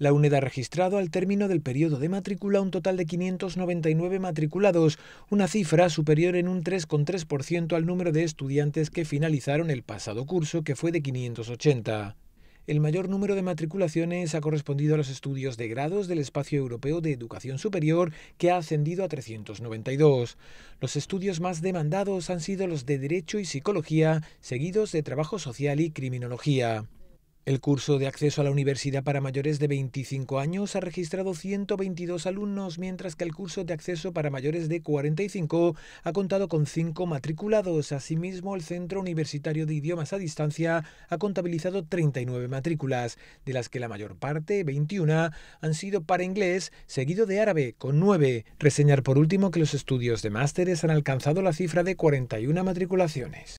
La UNED ha registrado al término del periodo de matrícula un total de 599 matriculados, una cifra superior en un 3,3% al número de estudiantes que finalizaron el pasado curso, que fue de 580. El mayor número de matriculaciones ha correspondido a los estudios de grados del Espacio Europeo de Educación Superior, que ha ascendido a 392. Los estudios más demandados han sido los de Derecho y Psicología, seguidos de Trabajo Social y Criminología. El curso de acceso a la universidad para mayores de 25 años ha registrado 122 alumnos, mientras que el curso de acceso para mayores de 45 ha contado con 5 matriculados. Asimismo, el Centro Universitario de Idiomas a Distancia ha contabilizado 39 matrículas, de las que la mayor parte, 21, han sido para inglés, seguido de árabe, con 9. Reseñar por último que los estudios de másteres han alcanzado la cifra de 41 matriculaciones.